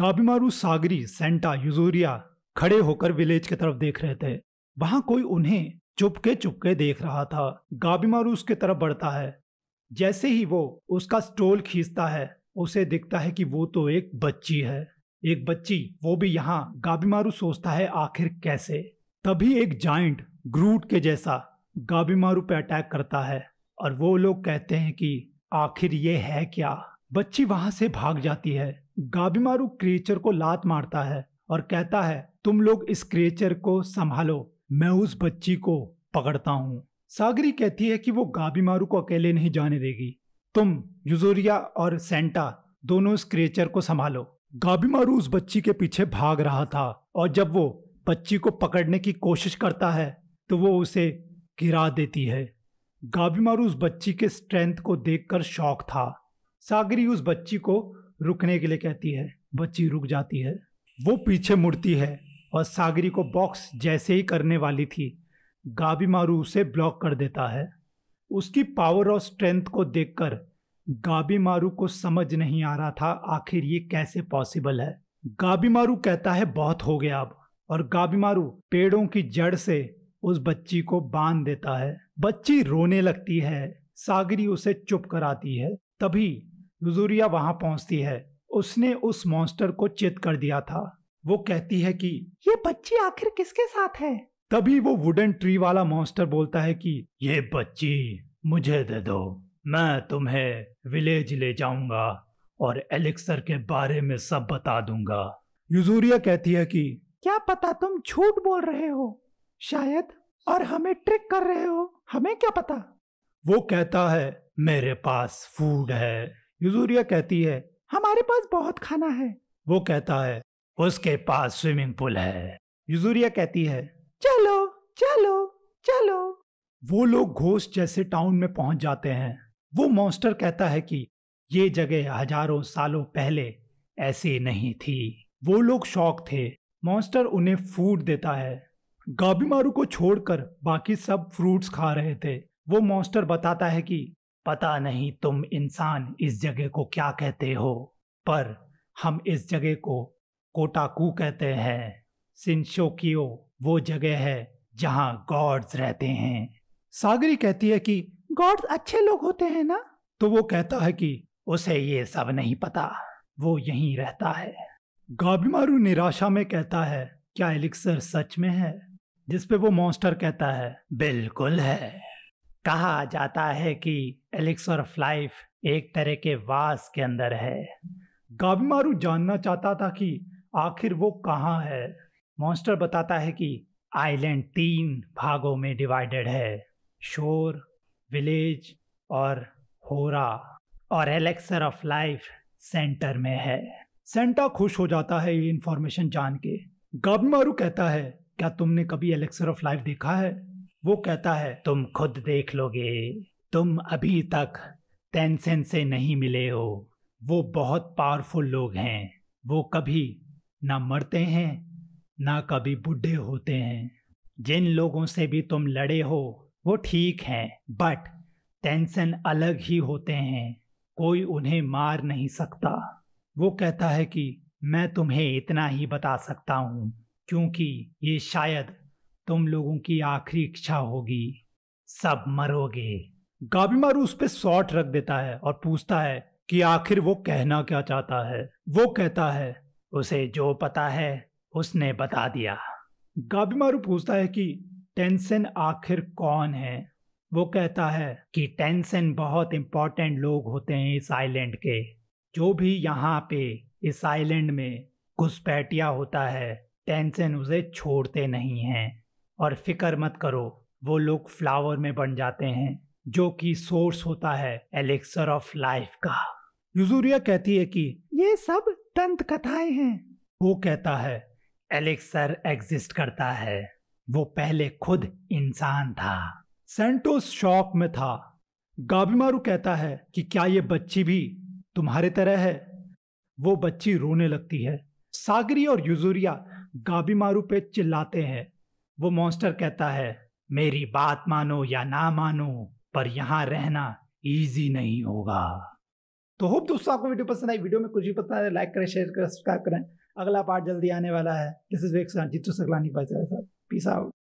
गाबिमारू सागरी सेंटा यूजोरिया खड़े होकर विलेज की तरफ देख रहे थे वहां कोई उन्हें चुपके चुपके देख रहा था गाबीमारू उसके तरफ बढ़ता है जैसे ही वो उसका स्टोल खींचता है उसे दिखता है कि वो तो एक बच्ची है एक बच्ची वो भी यहाँ गाबीमारू सोचता है आखिर कैसे तभी एक जाइंट ग्रूट के जैसा गाबीमारू पे अटैक करता है और वो लोग कहते हैं कि आखिर ये है क्या बच्ची वहां से भाग जाती है गाबीमारू क्रिएचर को लात मारता है और कहता है तुम लोग इस क्रिएचर को संभालो मैं उस बच्ची को पकड़ता हूँ सागरी कहती है कि वो गाबिमारू को अकेले नहीं जाने देगी तुम युजोरिया और सेंटा दोनों इस क्रिएचर को संभालो गाबिमारू उस बच्ची के पीछे भाग रहा था और जब वो बच्ची को पकड़ने की कोशिश करता है तो वो उसे गिरा देती है मारू उस बच्ची के स्ट्रेंथ को देखकर शौक था सागरी उस बच्ची को रुकने के लिए कहती है बच्ची रुक जाती है वो पीछे मुड़ती है और सागरी को बॉक्स जैसे ही करने वाली थी गाबी मारू उसे ब्लॉक कर देता है उसकी पावर और स्ट्रेंथ को देखकर गाबी मारू को समझ नहीं आ रहा था आखिर ये कैसे पॉसिबल है गाबी मारू कहता है बहुत हो गया अब और गाबी मारू पेड़ों की जड़ से उस बच्ची को बांध देता है बच्ची रोने लगती है सागरी उसे चुप कराती है तभी जुजूरिया वहां पहुंचती है उसने उस मॉन्स्टर को चित कर दिया था वो कहती है कि ये बच्ची आखिर किसके साथ है तभी वो वुडन ट्री वाला मॉन्स्टर बोलता है कि ये बच्ची मुझे दे दो मैं तुम्हें विलेज ले जाऊंगा और एलेक्सर के बारे में सब बता दूंगा यूजूरिया कहती है कि क्या पता तुम झूठ बोल रहे हो शायद और हमें ट्रिक कर रहे हो हमें क्या पता वो कहता है मेरे पास फूड है यजूरिया कहती है हमारे पास बहुत खाना है वो कहता है उसके पास स्विमिंग पूल है यूजूरिया कहती है चलो चलो चलो वो लोग घोष जैसे टाउन में पहुंच जाते हैं वो मॉन्स्टर कहता है कि ये जगह हजारों सालों पहले ऐसी नहीं थी वो लोग शौक थे मॉन्स्टर उन्हें फूड देता है गाबीमारू को छोड़कर बाकी सब फ्रूट्स खा रहे थे वो मॉन्स्टर बताता है कि पता नहीं तुम इंसान इस जगह को क्या कहते हो पर हम इस जगह को कोटाकू कहते हैं सिंशोकियो वो जगह है जहाँ गॉड्स रहते हैं सागरी कहती है कि गॉड्स अच्छे लोग होते हैं ना तो वो कहता है कि उसे ये सब नहीं पता वो यहीं रहता है गाबमारू निराशा में कहता है क्या एलिक्सर सच में है जिसपे वो मॉन्स्टर कहता है बिल्कुल है कहा जाता है कि एलिक्सर ऑफ लाइफ एक तरह के वास के अंदर है गाबीमारू जानना चाहता था कि आखिर वो कहाँ है मॉन्स्टर बताता है कि आइलैंड तीन भागों में डिवाइडेड है शोर विलेज और होरा और एलेक्सर ऑफ लाइफ सेंटर में है सेंटा खुश हो जाता है ये इन्फॉर्मेशन जान के गाबीमारू कहता है क्या तुमने कभी एलेक्सर ऑफ लाइफ देखा है वो कहता है तुम खुद देख लोगे तुम अभी तक टेंशन से नहीं मिले हो वो बहुत पावरफुल लोग हैं वो कभी ना मरते हैं ना कभी बुढ़े होते हैं जिन लोगों से भी तुम लड़े हो वो ठीक हैं बट टेंशन अलग ही होते हैं कोई उन्हें मार नहीं सकता वो कहता है कि मैं तुम्हें इतना ही बता सकता हूँ क्योंकि ये शायद तुम लोगों की आखिरी इच्छा होगी सब मरोगे गाबी मारू उस पर शॉर्ट रख देता है और पूछता है कि आखिर वो कहना क्या चाहता है वो कहता है उसे जो पता है उसने बता दिया गाबी मारू पूछता है कि टेंशन आखिर कौन है वो कहता है कि टेंशन बहुत इंपॉर्टेंट लोग होते हैं इस आइलैंड के जो भी यहाँ पे इस आइलैंड में घुसपैठिया होता है टेंशन उसे छोड़ते नहीं हैं और फिक्र मत करो वो लोग फ्लावर में बन जाते हैं जो कि सोर्स होता है एलेक्सर ऑफ लाइफ का यूजूरिया कहती है कि ये सब दंत कथाएं हैं वो कहता है एलेक्सर एग्जिस्ट करता है वो पहले खुद इंसान था सेंटोस शॉक में था गाबीमारू कहता है कि क्या ये बच्ची भी तुम्हारे तरह है वो बच्ची रोने लगती है सागरी और यूजूरिया गाबीमारू पे चिल्लाते हैं वो मॉन्स्टर कहता है मेरी बात मानो या ना मानो पर यहाँ रहना इजी नहीं होगा तो होप दोस्तों आपको वीडियो पसंद आई वीडियो में कुछ भी पसंद आए लाइक करें शेयर करें सब्सक्राइब करें अगला पार्ट जल्दी आने वाला है दिस इज वेक्सान Jeetu Saklani bye peace out